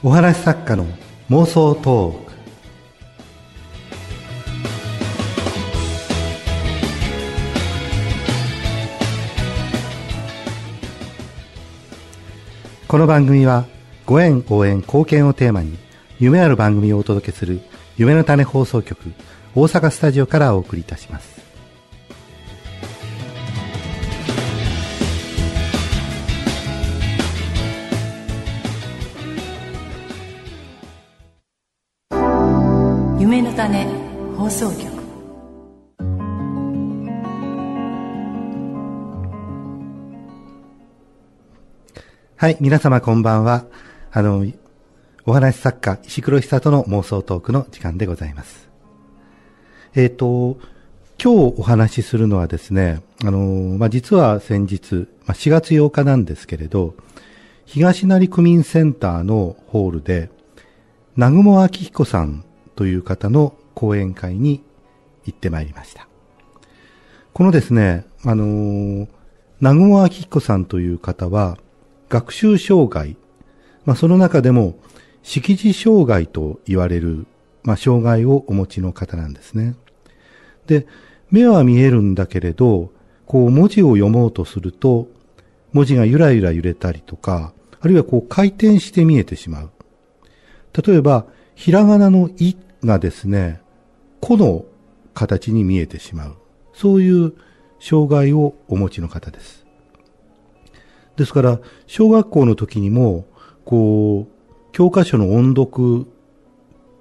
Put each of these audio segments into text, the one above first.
お話し作家の妄想トークこの番組はご縁応援貢献をテーマに夢ある番組をお届けする夢の種放送局大阪スタジオからお送りいたします放送局はい皆様こんばんはあのお話作家石黒久との妄想トークの時間でございますえっ、ー、と今日お話しするのはですね、あのまあ、実は先日、まあ、4月8日なんですけれど、東成区民センターのホールで、南雲明彦さんという方の講演会に行ってまいりました。このですね、あのー、名古屋明彦さんという方は、学習障害、まあ、その中でも、識字障害と言われる、まあ、障害をお持ちの方なんですね。で、目は見えるんだけれど、こう文字を読もうとすると、文字がゆらゆら揺れたりとか、あるいはこう回転して見えてしまう。例えば、ひらがなのいがですね、個の形に見えてしまう。そういう障害をお持ちの方です。ですから、小学校の時にも、こう、教科書の音読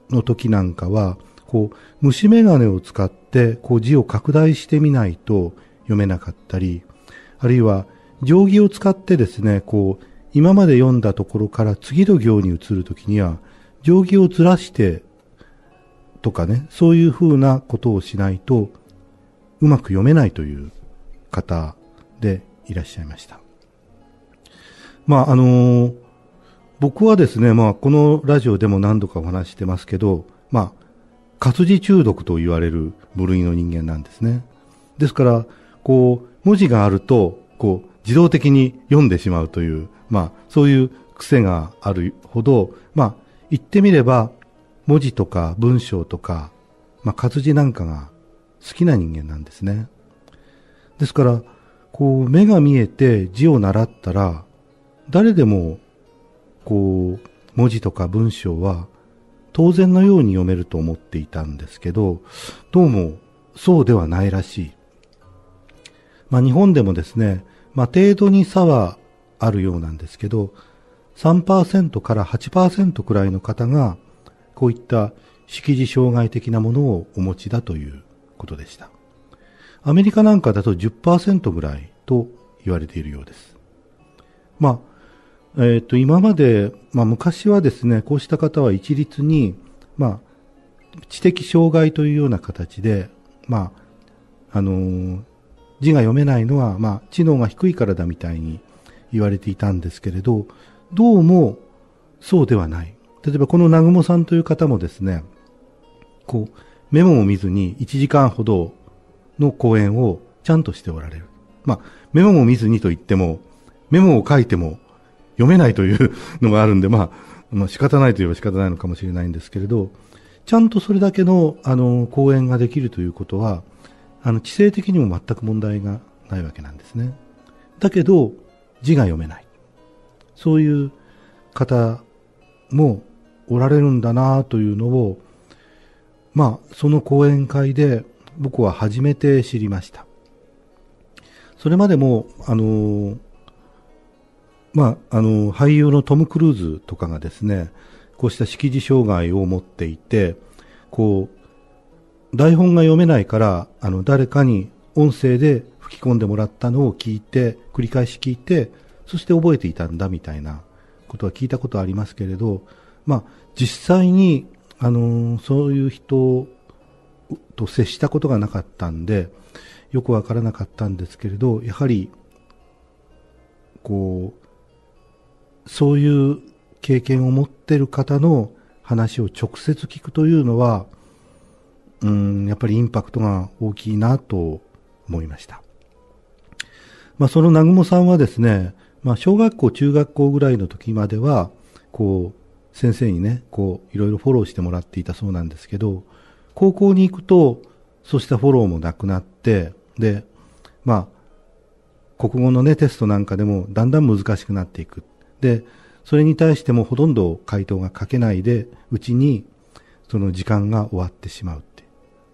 の時なんかは、こう、虫眼鏡を使って、こう字を拡大してみないと読めなかったり、あるいは、定規を使ってですね、こう、今まで読んだところから次の行に移るときには、定規をずらしてとかね、そういうふうなことをしないと、うまく読めないという方でいらっしゃいました。まあ、あのー、僕はですね、まあ、このラジオでも何度かお話してますけど、まあ、活字中毒と言われる部類の人間なんですね。ですから、こう、文字があると、こう、自動的に読んでしまうという、まあ、そういう癖があるほど、まあ、言ってみれば、文字とか文章とか、まあ、活字なんかが好きな人間なんですね。ですから、こう、目が見えて字を習ったら、誰でも、こう、文字とか文章は当然のように読めると思っていたんですけど、どうもそうではないらしい。まあ、日本でもですね、まあ、程度に差はあるようなんですけど、3%から8%くらいの方がこういった識字障害的なものをお持ちだということでした。アメリカなんかだと10%ぐらいと言われているようです。まあ、えっ、ー、と、今まで、まあ昔はですね、こうした方は一律に、まあ、知的障害というような形で、まあ、あのー、字が読めないのは、まあ、知能が低いからだみたいに言われていたんですけれど、どうもそうではない。例えばこの南雲さんという方もですね、こう、メモを見ずに1時間ほどの講演をちゃんとしておられる。まあ、メモも見ずにと言っても、メモを書いても読めないというのがあるんで、まあ、まあ、仕方ないといえば仕方ないのかもしれないんですけれど、ちゃんとそれだけの、あの、講演ができるということは、あの、知性的にも全く問題がないわけなんですね。だけど、字が読めない。そういう方もおられるんだなというのを、まあ、その講演会で僕は初めて知りました。それまでも、あの、まあ、あの、俳優のトム・クルーズとかがですね、こうした識字障害を持っていて、こう、台本が読めないから、あの、誰かに音声で吹き込んでもらったのを聞いて、繰り返し聞いて、そして覚えていたんだみたいなことは聞いたことありますけれど、まあ、実際に、あのそういう人と接したことがなかったんで、よくわからなかったんですけれど、やはり、こう、そういう経験を持ってる方の話を直接聞くというのは、うん、やっぱりインパクトが大きいなと思いました。まあ、その南雲さんはですね、まあ、小学校、中学校ぐらいの時までは、こう、先生にね、こう、いろいろフォローしてもらっていたそうなんですけど、高校に行くと、そうしたフォローもなくなって、で、まあ、国語のね、テストなんかでもだんだん難しくなっていく。で、それに対してもほとんど回答が書けないで、うちに、その時間が終わってしまうって。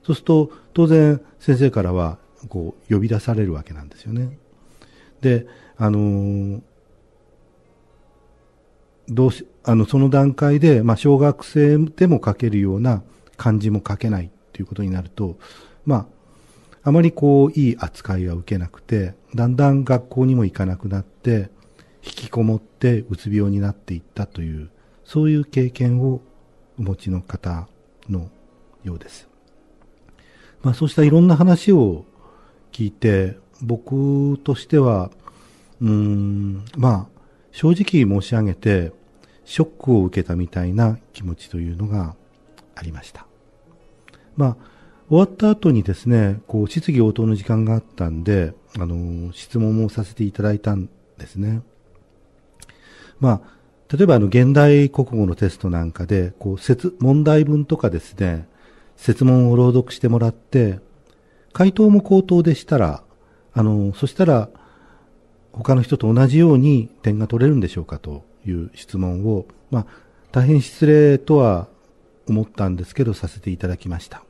そうすると、当然、先生からは、こう、呼び出されるわけなんですよね。で、あのー、どうし、あの、その段階で、まあ、小学生でも書けるような漢字も書けないということになると、まあ、あまりこう、いい扱いは受けなくて、だんだん学校にも行かなくなって、引きこもってうつ病になっていったという、そういう経験をお持ちの方のようです。まあ、そうしたいろんな話を聞いて、僕としては、うーん、まあ、正直申し上げて、ショックを受けたみたいな気持ちというのがありました。まあ、終わった後にですね、こう、質疑応答の時間があったんで、あの、質問もさせていただいたんですね。まあ、例えばあの、現代国語のテストなんかで、こう、説、問題文とかですね、説問を朗読してもらって、回答も口頭でしたら、あの、そしたら、他の人と同じように点が取れるんでしょうかという質問を、まあ、大変失礼とは思ったんですけど、させていただきました。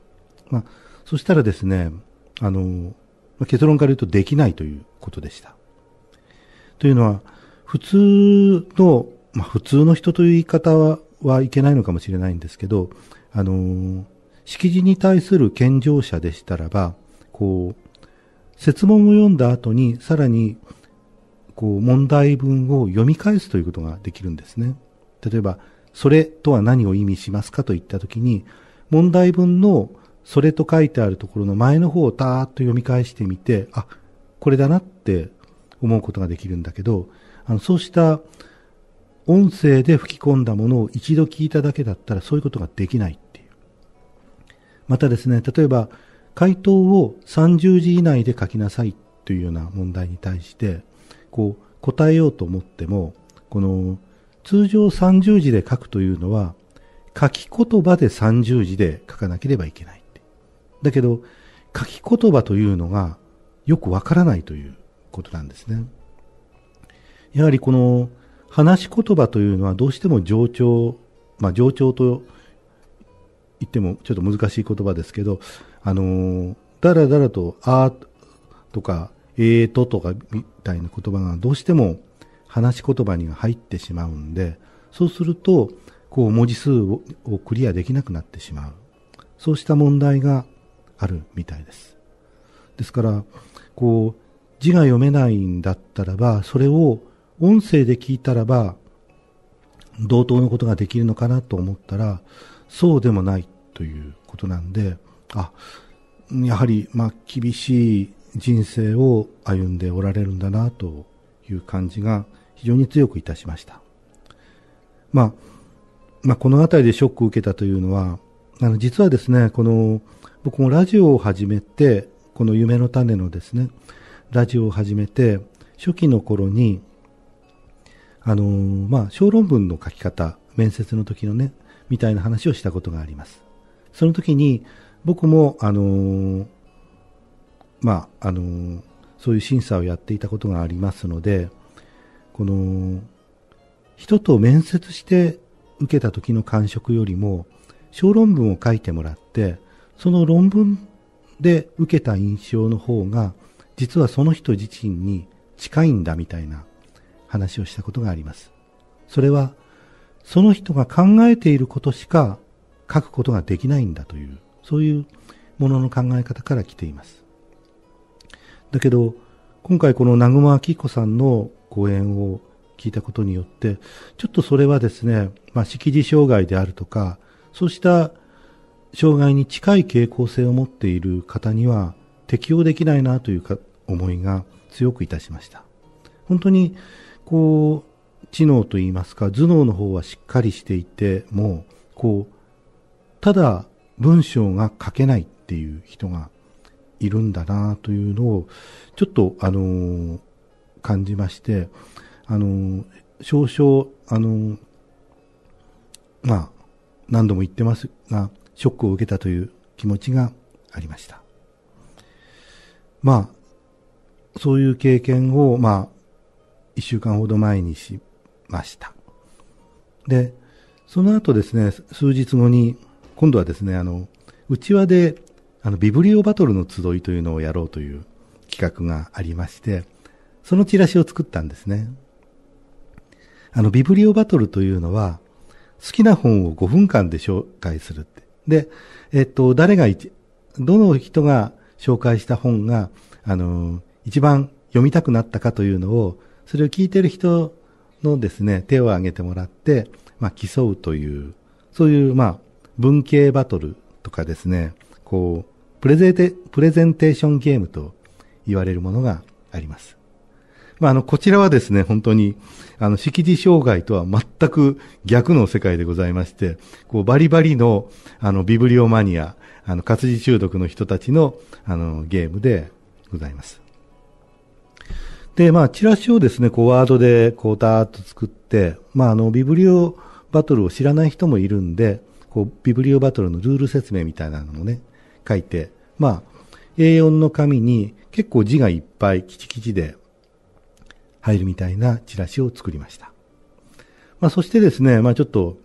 まあ、そしたらですね、あの、結論から言うとできないということでした。というのは、普通の、まあ、普通の人という言い方ははいけないのかもしれないんですけど、あの、識字に対する健常者でしたらば、こう、説問を読んだ後に、さらにこう問題文を読み返すということができるんですね。例えば、それとは何を意味しますかといったときに、問題文のそれと書いてあるところの前の方をたーっと読み返してみて、あ、これだなって思うことができるんだけど、あのそうした音声で吹き込んだものを一度聞いただけだったらそういうことができないっていう。またですね、例えば回答を30字以内で書きなさいというような問題に対して、こう答えようと思ってもこの通常30字で書くというのは書き言葉で30字で書かなければいけないだけど書き言葉というのがよくわからないということなんですねやはりこの話し言葉というのはどうしても冗長、まあ、冗長と言ってもちょっと難しい言葉ですけど、あのだらだらと、あとか、えーととかみたいな言葉がどうしても話し言葉には入ってしまうんで、そうすると、こう文字数をクリアできなくなってしまう。そうした問題があるみたいです。ですから、こう、字が読めないんだったらば、それを音声で聞いたらば、同等のことができるのかなと思ったら、そうでもないということなんで、あ、やはり、まあ、厳しい人生を歩んでおられるんだなという感じが非常に強くいたしました、まあ、まあ、この辺りでショックを受けたというのはあの実はですねこの僕もラジオを始めてこの夢の種のですねラジオを始めて初期の頃にあのまあ、小論文の書き方面接の時のねみたいな話をしたことがありますその時に僕もあのまああのそういう審査をやっていたことがありますのでこの人と面接して受けた時の感触よりも小論文を書いてもらってその論文で受けた印象の方が実はその人自身に近いんだみたいな話をしたことがありますそれはその人が考えていることしか書くことができないんだというそういうものの考え方から来ていますだけど、今回この南雲明彦さんの講演を聞いたことによって、ちょっとそれはですね、まあ、識字障害であるとか、そうした障害に近い傾向性を持っている方には適用できないなというか思いが強くいたしました。本当に、こう、知能といいますか、頭脳の方はしっかりしていても、こう、ただ文章が書けないっていう人がいるんだなというのを、ちょっと、あの感じまして、あの少々、あのまあ、何度も言ってますが、ショックを受けたという気持ちがありました。まあ、そういう経験を、まあ、一週間ほど前にしました。で、その後ですね、数日後に、今度はですね、あの、うちわであの、ビブリオバトルの集いというのをやろうという企画がありまして、そのチラシを作ったんですね。あの、ビブリオバトルというのは、好きな本を5分間で紹介するって。で、えっと、誰が一、どの人が紹介した本が、あの、一番読みたくなったかというのを、それを聞いてる人のですね、手を挙げてもらって、まあ、競うという、そういう、まあ、文系バトルとかですね、こう、プレゼプレゼンテーションゲームと言われるものがあります。まあ、あの、こちらはですね、本当に、あの、字障害とは全く逆の世界でございまして、こう、バリバリの、あの、ビブリオマニア、あの、活字中毒の人たちの、あの、ゲームでございます。で、まあ、チラシをですね、こう、ワードで、こう、ダーッと作って、まあ、あの、ビブリオバトルを知らない人もいるんで、こう、ビブリオバトルのルール説明みたいなのもね、書いて、まあ、A4 の紙に結構字がいっぱいきちきちで入るみたいなチラシを作りました。まあ、そしてですね、まあ、ちょっと、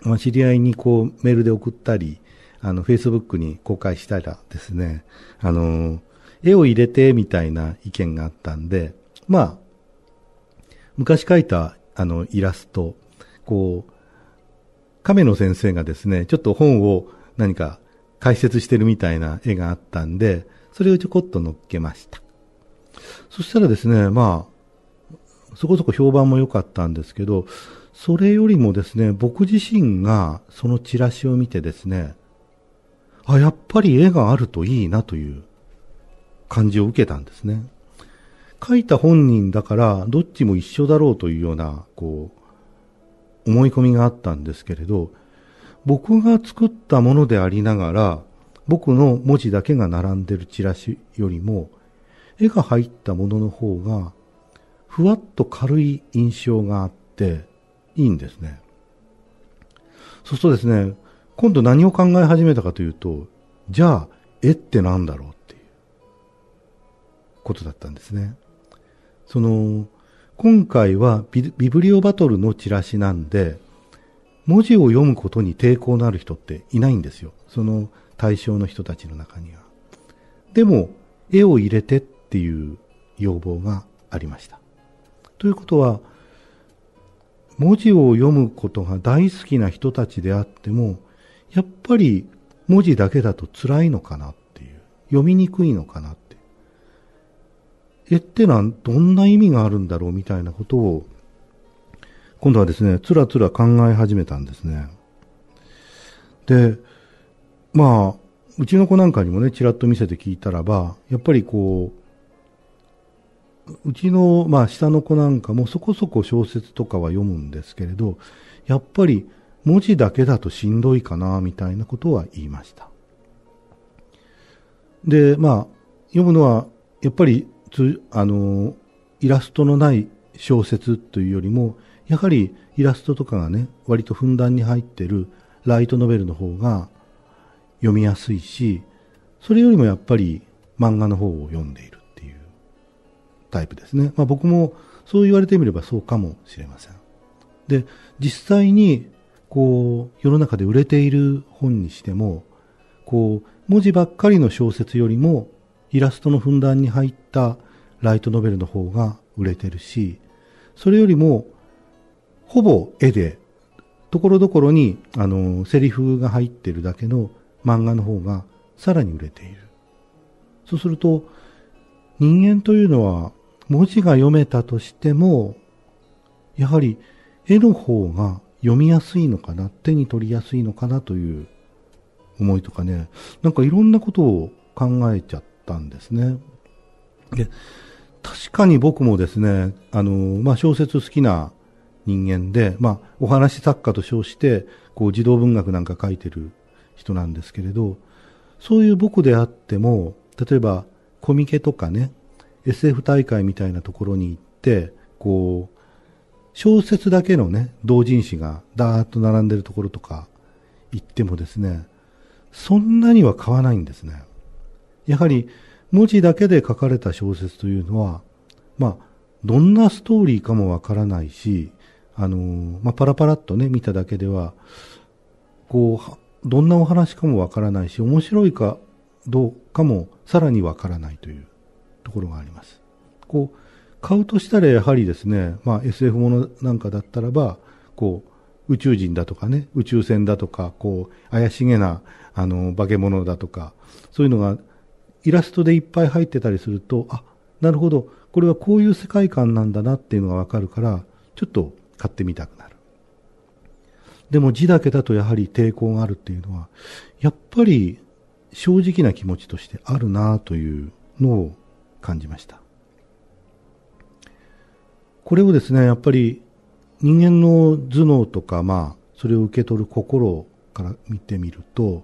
まあ、知り合いにこうメールで送ったり、あの、Facebook に公開したらですね、あのー、絵を入れてみたいな意見があったんで、まあ、昔描いたあのイラスト、こう、亀野先生がですね、ちょっと本を何か解説してるみたいな絵があったんで、それをちょこっと乗っけました。そしたらですね、まあ、そこそこ評判も良かったんですけど、それよりもですね、僕自身がそのチラシを見てですね、あ、やっぱり絵があるといいなという感じを受けたんですね。書いた本人だからどっちも一緒だろうというような、こう、思い込みがあったんですけれど、僕が作ったものでありながら、僕の文字だけが並んでるチラシよりも、絵が入ったものの方が、ふわっと軽い印象があって、いいんですね。そうするとですね、今度何を考え始めたかというと、じゃあ、絵って何だろうっていうことだったんですね。その、今回はビブリオバトルのチラシなんで、文字を読むことに抵抗のある人っていないんですよ。その対象の人たちの中には。でも、絵を入れてっていう要望がありました。ということは、文字を読むことが大好きな人たちであっても、やっぱり文字だけだと辛いのかなっていう。読みにくいのかなって。絵ってのはどんな意味があるんだろうみたいなことを今度はですね、つらつら考え始めたんですね。で、まあ、うちの子なんかにもね、ちらっと見せて聞いたらば、やっぱりこう、うちの、まあ、下の子なんかもそこそこ小説とかは読むんですけれど、やっぱり文字だけだとしんどいかな、みたいなことは言いました。で、まあ、読むのは、やっぱり、つあの、イラストのない小説というよりも、やはりイラストとかがね割とふんだんに入ってるライトノベルの方が読みやすいしそれよりもやっぱり漫画の方を読んでいるっていうタイプですね、まあ、僕もそう言われてみればそうかもしれませんで実際にこう世の中で売れている本にしてもこう文字ばっかりの小説よりもイラストのふんだんに入ったライトノベルの方が売れてるしそれよりもほぼ絵で、ところどころに、あの、セリフが入ってるだけの漫画の方がさらに売れている。そうすると、人間というのは文字が読めたとしても、やはり絵の方が読みやすいのかな、手に取りやすいのかなという思いとかね、なんかいろんなことを考えちゃったんですね。で、確かに僕もですね、あの、まあ、小説好きな人間で、まあ、お話作家と称して、こう、児童文学なんか書いてる人なんですけれど、そういう僕であっても、例えば、コミケとかね、SF 大会みたいなところに行って、こう、小説だけのね、同人誌がダーッと並んでるところとか行ってもですね、そんなには買わないんですね。やはり、文字だけで書かれた小説というのは、まあ、どんなストーリーかもわからないし、あのまあ、パラパラっとね、見ただけでは、こう、どんなお話かもわからないし、面白いかどうかもさらにわからないというところがあります。こう、買うとしたらやはりですね、まあ、SF ものなんかだったらば、こう、宇宙人だとかね、宇宙船だとか、こう、怪しげな、あの、化け物だとか、そういうのがイラストでいっぱい入ってたりすると、あ、なるほど、これはこういう世界観なんだなっていうのがわかるから、ちょっと買ってみたくなる。でも字だけだとやはり抵抗があるっていうのは、やっぱり正直な気持ちとしてあるなというのを感じました。これをですね、やっぱり人間の頭脳とか、まあ、それを受け取る心から見てみると、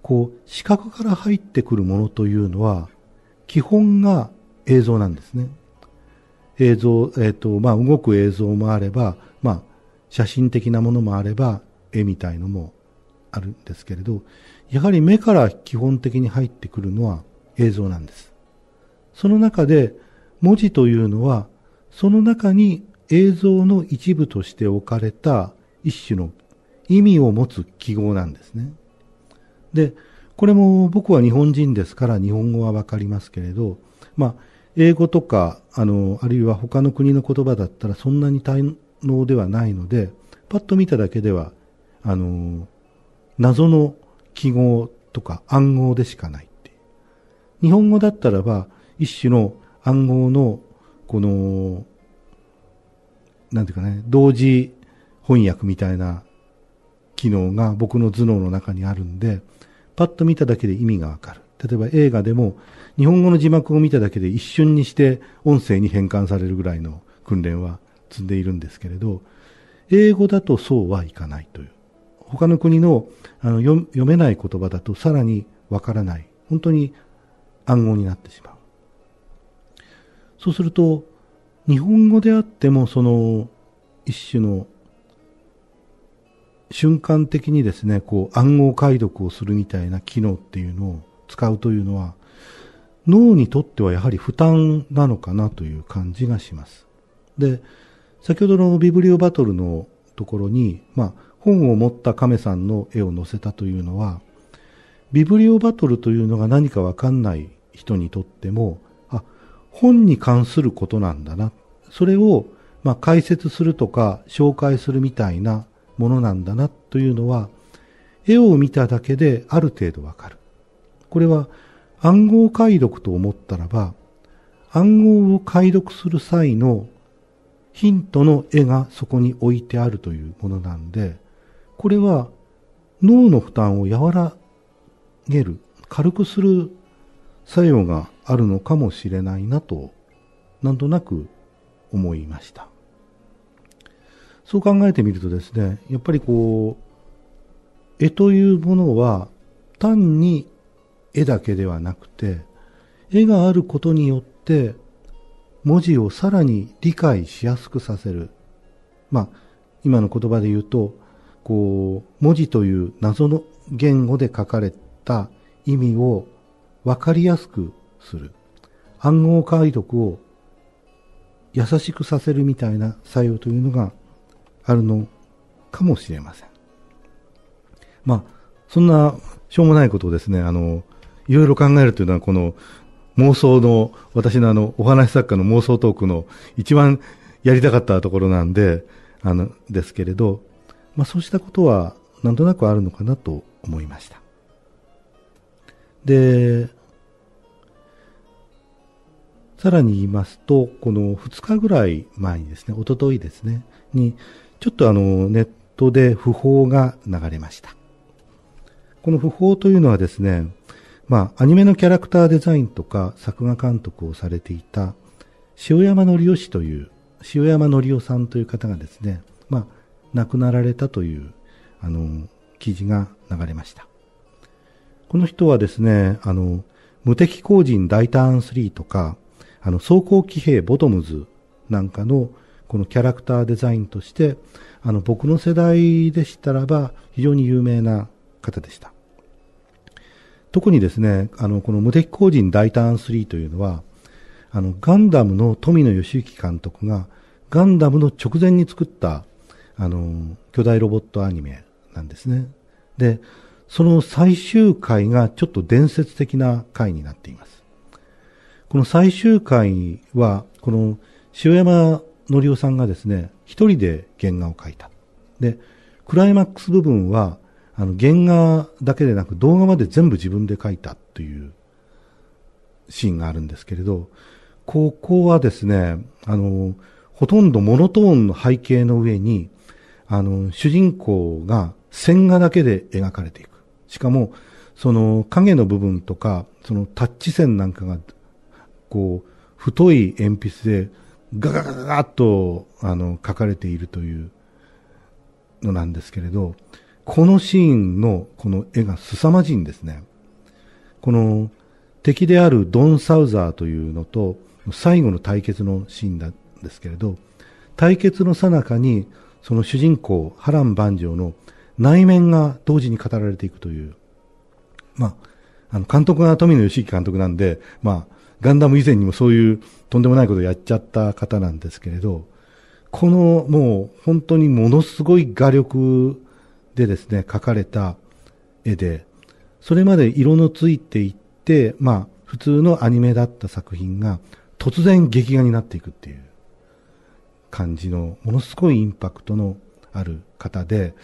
こう、視覚から入ってくるものというのは、基本が映像なんですね。映像、えーとまあ、動く映像もあれば、まあ、写真的なものもあれば絵みたいのもあるんですけれどやはり目から基本的に入ってくるのは映像なんですその中で文字というのはその中に映像の一部として置かれた一種の意味を持つ記号なんですねでこれも僕は日本人ですから日本語はわかりますけれどまあ英語とかあのあるいは他の国の言葉だったらそんなに滞納ではないのでパッと見ただけではあの謎の記号とか暗号でしかないっていう日本語だったらば一種の暗号のこのなんていうかね同時翻訳みたいな機能が僕の頭脳の中にあるんでパッと見ただけで意味がわかる例えば映画でも日本語の字幕を見ただけで一瞬にして音声に変換されるぐらいの訓練は積んでいるんですけれど、英語だとそうはいかないという。他の国のあの読めない言葉だとさらにわからない。本当に暗号になってしまう。そうすると、日本語であってもその一種の瞬間的にですね、こう暗号解読をするみたいな機能っていうのを使うというのは脳にとってはやはり負担なのかなという感じがします。で、先ほどのビブリオバトルのところに、まあ、本を持った亀さんの絵を載せたというのは、ビブリオバトルというのが何かわかんない人にとっても、あ、本に関することなんだな。それを、まあ、解説するとか紹介するみたいなものなんだなというのは、絵を見ただけである程度わかる。これは暗号解読と思ったらば、暗号を解読する際のヒントの絵がそこに置いてあるというものなんで、これは脳の負担を和らげる、軽くする作用があるのかもしれないなと、なんとなく思いました。そう考えてみるとですね、やっぱりこう、絵というものは単に絵だけではなくて、絵があることによって、文字をさらに理解しやすくさせる。まあ、今の言葉で言うと、こう、文字という謎の言語で書かれた意味を分かりやすくする。暗号解読を優しくさせるみたいな作用というのがあるのかもしれません。まあ、そんなしょうもないことをですね、あの、いろいろ考えるというのは、この妄想の、私のあの、お話作家の妄想トークの一番やりたかったところなんで、あの、ですけれど、まあそうしたことはなんとなくあるのかなと思いました。で、さらに言いますと、この2日ぐらい前にですね、おとといですね、に、ちょっとあの、ネットで訃報が流れました。この訃報というのはですね、まあ、アニメのキャラクターデザインとか作画監督をされていた塩山則夫氏という、塩山則夫さんという方がですね、まあ、亡くなられたという、あの、記事が流れました。この人はですね、あの、無敵工人大ターン3とか、あの、装甲騎兵ボトムズなんかの、このキャラクターデザインとして、あの、僕の世代でしたらば、非常に有名な方でした。特にですね、あの、この無敵工人大胆3というのは、あの、ガンダムの富野義行監督が、ガンダムの直前に作った、あの、巨大ロボットアニメなんですね。で、その最終回がちょっと伝説的な回になっています。この最終回は、この塩山則夫さんがですね、一人で原画を描いた。で、クライマックス部分は、あの原画だけでなく動画まで全部自分で描いたというシーンがあるんですけれど、ここはですね、あの、ほとんどモノトーンの背景の上に、あの、主人公が線画だけで描かれていく。しかも、その影の部分とか、そのタッチ線なんかが、こう、太い鉛筆でガガガガッと、あの、描かれているというのなんですけれど、このシーンのこの絵が凄まじいんですね。この敵であるドン・サウザーというのと最後の対決のシーンなんですけれど、対決の最中にその主人公波乱万丈の内面が同時に語られていくという、まあ、あの監督が富野義行監督なんで、まあ、ガンダム以前にもそういうとんでもないことをやっちゃった方なんですけれど、このもう本当にものすごい画力でですね、描かれた絵で、それまで色のついていって、まあ、普通のアニメだった作品が、突然劇画になっていくっていう感じの、ものすごいインパクトのある方で、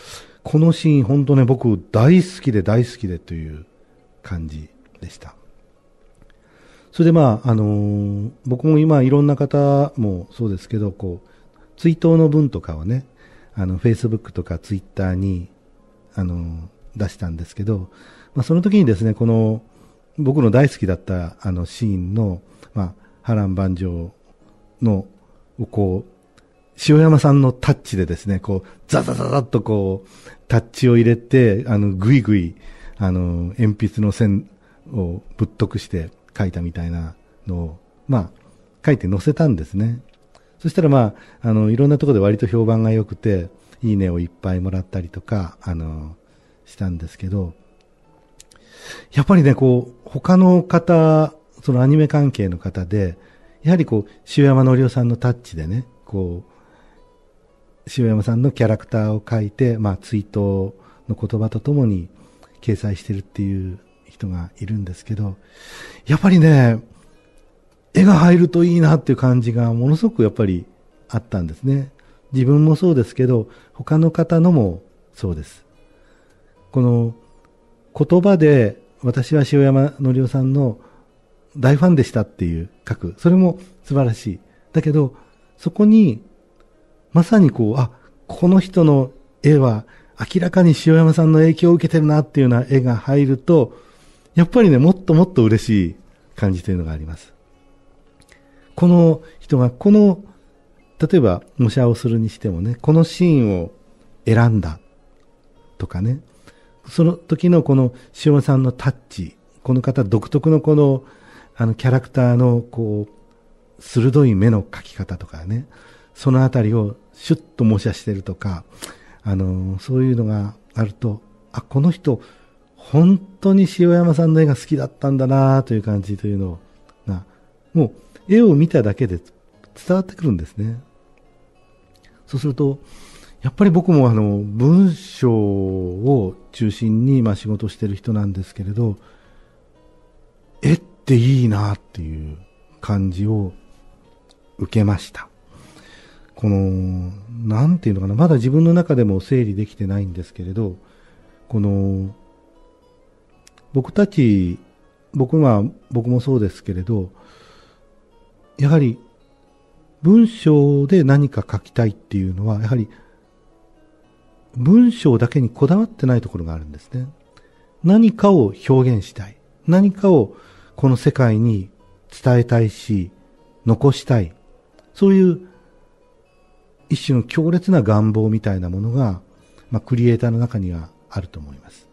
このシーン、本当ね、僕、大好きで大好きでという感じでした。それでまあ、あのー、僕も今いろんな方もそうですけど、こう、追悼の文とかはね、あの、Facebook とか Twitter にあの出したんですけど、まあ、その時にですねこの僕の大好きだったあのシーンの、まあ、波乱万丈のこう塩山さんのタッチでですねこうザザザザッとこうタッチを入れてあのぐいぐいあの鉛筆の線をぶっとくして書いたみたいなのを、まあ、書いて載せたんですねそしたら、まあ、あのいろんなところで割と評判が良くていいねをいっぱいもらったりとか、あの、したんですけど、やっぱりね、こう、他の方、そのアニメ関係の方で、やはりこう、塩山のりおさんのタッチでね、こう、塩山さんのキャラクターを書いて、まあ、追悼の言葉とともに掲載してるっていう人がいるんですけど、やっぱりね、絵が入るといいなっていう感じがものすごくやっぱりあったんですね。自分もそうですけど、他の方のもそうです。この言葉で私は塩山則夫さんの大ファンでしたっていう書く。それも素晴らしい。だけど、そこに、まさにこう、あ、この人の絵は明らかに塩山さんの影響を受けてるなっていうような絵が入ると、やっぱりね、もっともっと嬉しい感じというのがあります。この人がこの例えば模写をするにしてもねこのシーンを選んだとかねその時のこの塩山さんのタッチこの方独特のこのあのキャラクターのこう鋭い目の描き方とかねその辺りをシュッと模写してるとかあのそういうのがあるとあこの人本当に塩山さんの絵が好きだったんだなという感じというのがもう絵を見ただけで伝わってくるんですね。そうすると、やっぱり僕もあの文章を中心にまあ仕事してる人なんですけれど、絵っていいなっていう感じを受けました。この、なんていうのかな、まだ自分の中でも整理できてないんですけれど、この、僕たち、僕は、僕もそうですけれど、やはり文章で何か書きたいっていうのは、やはり文章だけにこだわってないところがあるんですね。何かを表現したい。何かをこの世界に伝えたいし、残したい。そういう一種の強烈な願望みたいなものが、まあ、クリエイターの中にはあると思います。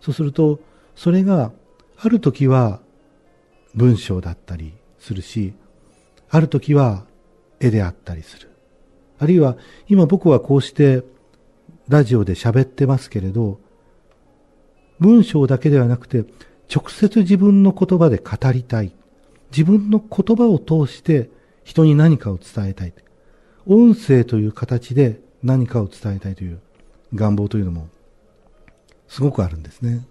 そうすると、それがある時は文章だったりするし、ある時は絵であったりする。あるいは今僕はこうしてラジオで喋ってますけれど、文章だけではなくて直接自分の言葉で語りたい。自分の言葉を通して人に何かを伝えたい。音声という形で何かを伝えたいという願望というのもすごくあるんですね。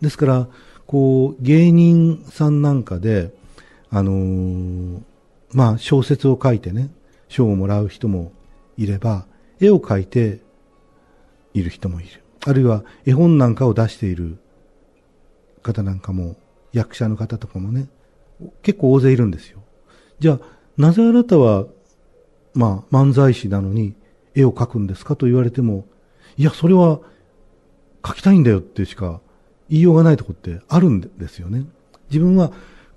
ですから、こう、芸人さんなんかで、あのー、まあ小説を書いてね、賞をもらう人もいれば、絵を描いている人もいる。あるいは絵本なんかを出している方なんかも、役者の方とかもね、結構大勢いるんですよ。じゃあ、なぜあなたは、まあ漫才師なのに絵を描くんですかと言われても、いや、それは描きたいんだよってしか言いようがないとこってあるんですよね。自分は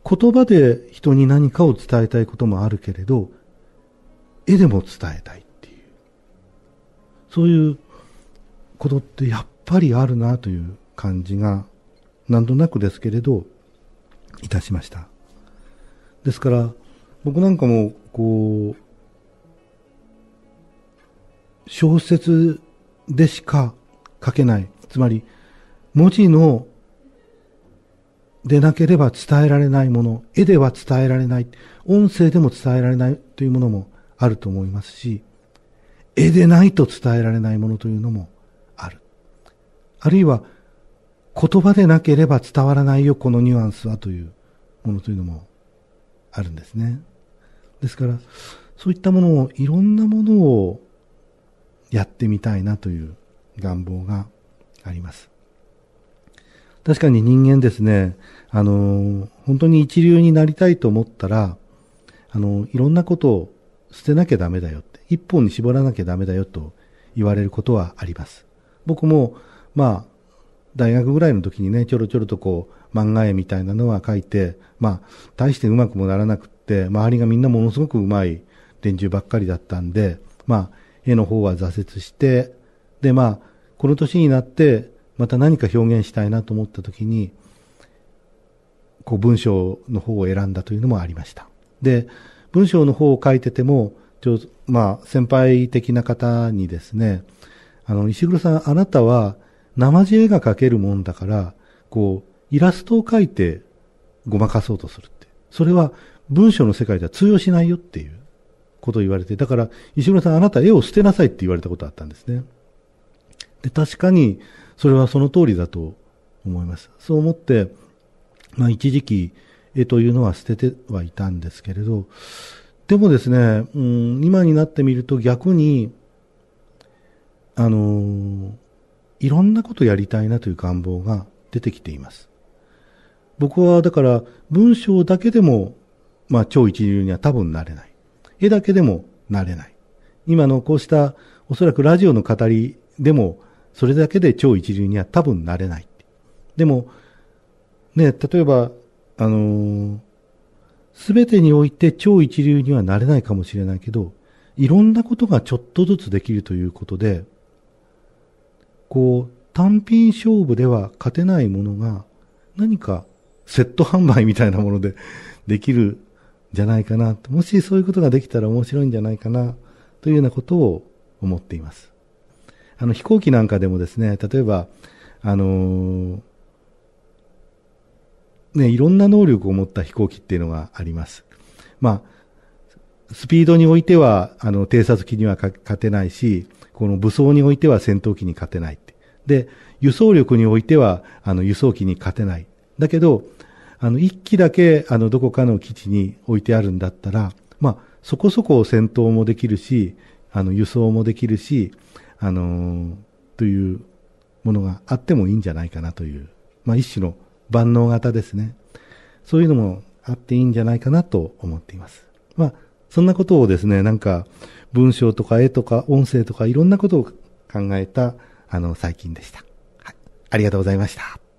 言葉で人に何かを伝えたいこともあるけれど、絵でも伝えたいっていう。そういうことってやっぱりあるなという感じが、なんとなくですけれど、いたしました。ですから、僕なんかも、こう、小説でしか書けない。つまり、文字のでなければ伝えられないもの、絵では伝えられない、音声でも伝えられないというものもあると思いますし、絵でないと伝えられないものというのもある。あるいは、言葉でなければ伝わらないよ、このニュアンスはというものというのもあるんですね。ですから、そういったものを、いろんなものをやってみたいなという願望があります。確かに人間ですね、あの、本当に一流になりたいと思ったら、あの、いろんなことを捨てなきゃダメだよって、一本に絞らなきゃダメだよと言われることはあります。僕も、まあ、大学ぐらいの時にね、ちょろちょろとこう、漫画絵みたいなのは書いて、まあ、大してうまくもならなくって、周りがみんなものすごくうまい伝授ばっかりだったんで、まあ、絵の方は挫折して、で、まあ、この年になって、また何か表現したいなと思った時にこう文章の方を選んだというのもありましたで文章の方を書いててもまあ、先輩的な方にですねあの石黒さんあなたは生地絵が描けるもんだからこうイラストを描いてごまかそうとするってそれは文章の世界では通用しないよっていうことを言われて、だから、石黒さんあなた絵を捨てなさいって言われたことあったんですね。で、確かにそれはその通りだと思います。そう思って、まあ、一時期絵というのは捨ててはいたんですけれど、でもですね、うん、今になってみると逆に、あのいろんなことやりたいなという願望が出てきています。僕はだから文章だけでも、まあ超一流には多分なれない。絵だけでもなれない。今のこうしたおそらくラジオの語りでもそれだけで超一流には多分なれない。でも、ね、例えば、あのす、べてにおいて超一流にはなれないかもしれないけど、いろんなことがちょっとずつできるということで、こう、単品勝負では勝てないものが、何かセット販売みたいなもので できるじゃないかな。もしそういうことができたら面白いんじゃないかな、というようなことを思っています。あの飛行機なんかでもですね、例えば、あのね、いろんな能力を持った飛行機っていうのがあります。まあ、スピードにおいては、あの、偵察機には勝てないし、この武装においては戦闘機に勝てないで、輸送力においては、あの、輸送機に勝てない。だけど、あの、1機だけ、あの、どこかの基地に置いてあるんだったら、まあ、そこそこ戦闘もできるし、あの、輸送もできるし、あのというものがあってもいいんじゃないかなという、まあ、一種の万能型ですね。そういうのもあっていいんじゃないかなと思っています。まあ、そんなことをですね、なんか文章とか絵とか音声とかいろんなことを考えた、あの、最近でした。はい。ありがとうございました。